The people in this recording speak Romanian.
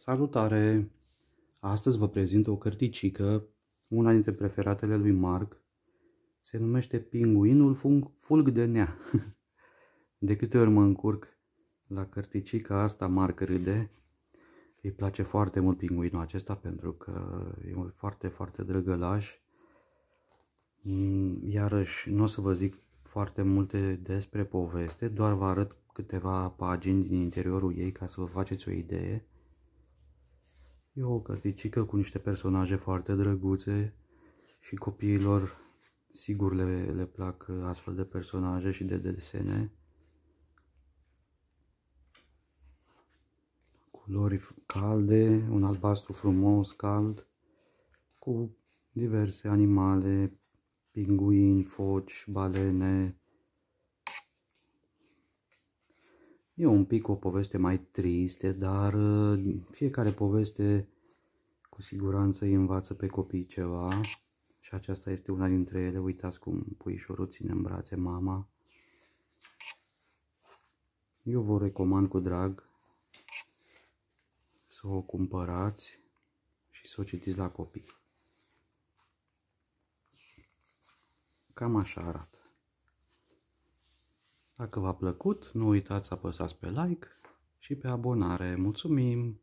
Salutare! Astăzi vă prezint o cărticică, una dintre preferatele lui Marc. Se numește Pinguinul fulg de nea. De câte ori mă încurc la cărticica asta, Marc râde. Îi place foarte mult pinguinul acesta pentru că e foarte, foarte drăgălaș. Mm, iarăși, nu o să vă zic foarte multe despre poveste, doar vă arăt câteva pagini din interiorul ei ca să vă faceți o idee. E o cărticică cu niște personaje foarte drăguțe și copiilor sigur le, le plac astfel de personaje și de desene. Culori calde, un albastru frumos, cald, cu diverse animale, pinguini, foci, balene, E un pic o poveste mai triste, dar uh, fiecare poveste cu siguranță îi învață pe copii ceva și aceasta este una dintre ele. Uitați cum puișorul ține în brațe mama. Eu vă recomand cu drag să o cumpărați și să o citiți la copii. Cam așa arată. Dacă v-a plăcut, nu uitați să apăsați pe like și pe abonare. Mulțumim!